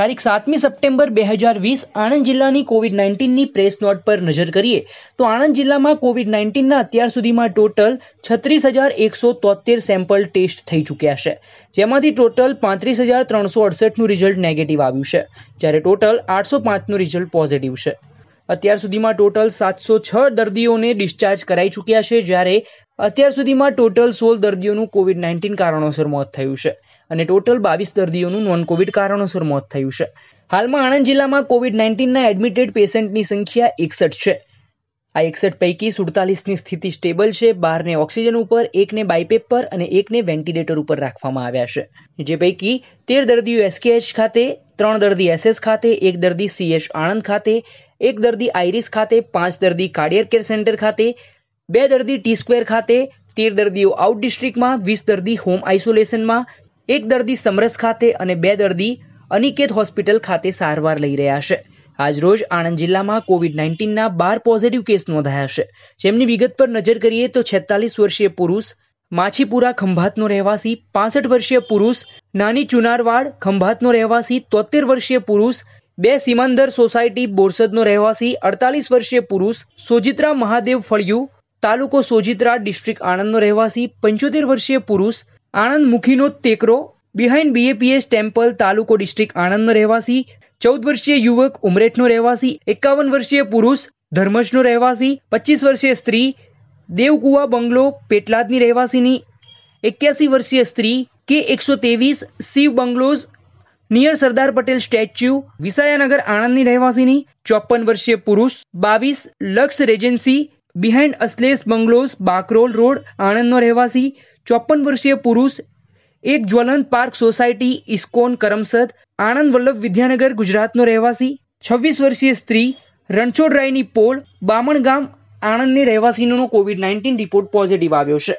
તારીખ સાતમી સપ્ટેમ્બર બે હજાર વીસ આણંદ જિલ્લાની કોવિડ નાઇન્ટીનની પ્રેસ નોટ પર નજર કરીએ તો આણંદ જિલ્લામાં કોવિડ નાઇન્ટીનના અત્યાર સુધીમાં ટોટલ છત્રીસ હજાર એકસો તોતેર સેમ્પલ ટેસ્ટ થઈ ચૂક્યા છે જેમાંથી ટોટલ પાંત્રીસ હજાર ત્રણસો અડસઠનું રિઝલ્ટ નેગેટિવ આવ્યું છે જ્યારે ટોટલ આઠસો પાંચનું રિઝલ્ટ પોઝિટિવ છે અત્યાર સુધીમાં ટોટલ સાતસો છ દર્દીઓને ડિસ્ચાર્જ કરાઈ ચૂક્યા છે જ્યારે અત્યાર સુધીમાં ટોટલ સોળ દર્દીઓનું કોવિડ નાઇન્ટીન કારણોસર મોત થયું છે અને ટોટલ બાવીસ દર્દીઓનું નોન કોવિડ કારણોસર મોત થયું છે હાલમાં આણંદ જિલ્લામાં કોવિડ નાઇન્ટીનના એડમિટેડ પેશન્ટની સંખ્યા એકસઠ છે આ એકસઠ પૈકી સુડતાલીસની સ્થિતિ સ્ટેબલ છે બારને ઓક્સિજન ઉપર એકને બાયપેપ પર અને એકને વેન્ટિલેટર ઉપર રાખવામાં આવ્યા છે જે પૈકી તેર દર્દીઓ એસકેએચ ખાતે ત્રણ દર્દી એસએસ ખાતે એક દર્દી સીએચ આણંદ ખાતે એક દર્દી આઈરિસ ખાતે પાંચ દર્દી કાર્ડિયર કેર સેન્ટર ખાતે બે દર્દી ટી સ્ક્વેર ખાતે તેર દર્દીઓ આઉટ ડિસ્ટ્રિક્ટમાં વીસ દર્દી હોમ આઇસોલેશનમાં એક દર્દી સમરસ ખાતે અને બે દર્દી અનિકેત હોસ્પિટલ ખાતે સારવાર લઈ રહ્યા છે આજરોજ આણંદ જિલ્લામાં કોવિડ નાઇન્ટીનના બાર પોઝિટિવ કેસ નોંધાયા છે જેમની વિગત પર નજર કરીએ તો છેતાલીસ વર્ષીય પુરુષ માછીપુરા ખંભાતનો રહેવાસી પાસઠ વર્ષીય પુરુષ નાની ચુનારવાડ ખંભાતનો રહેવાસી તોતેર વર્ષીય પુરુષ બે સીમાંધર સોસાયટી બોરસદનો રહેવાસી અડતાલીસ વર્ષીય પુરુષ સોજિત્રા મહાદેવ ફળિયું તાલુકો સોજિત્રા ડિસ્ટ્રિક્ટ આણંદનો રહેવાસી પંચોતેર વર્ષીય પુરુષ આણંદ મુખીનો ટેકરો બિહાઇન્ડ બીએપીએસ ટેમ્પલ તાલુકો ડિસ્ટ્રિક્ટ આણંદનો રહેવાસી ચૌદ વર્ષીય યુવક ઉમરેઠનો રહેવાસી એકાવન વર્ષીય પુરુષ ધર્મજનો રહેવાસી પચીસ વર્ષીય સ્ત્રી દેવકુવા બંગલો પેટલાદની રહેવાસીની એક્યાસી વર્ષીય સ્ત્રી કે એકસો ત્રેવીસ Shiv bungalows near Sardar Patel statue Visayanagar આણંદની રહેવાસીની ચોપન વર્ષીય પુરુષ બાવીસ Laksh regency behind Ashlesh bungalows Bakrol road આણંદનો રહેવાસી ચોપન વર્ષીય પુરુષ એક Jwalant park society ISKCON Karamsad Anand Vallabh Vidyanagar ગુજરાતનો રહેવાસી છવ્વીસ વર્ષીય સ્ત્રી રણછોડરાયની પોળ બામણ ગામ આણંદની રહેવાસીનો કોવિડ નાઇન્ટીન રિપોર્ટ પોઝિટિવ આવ્યો છે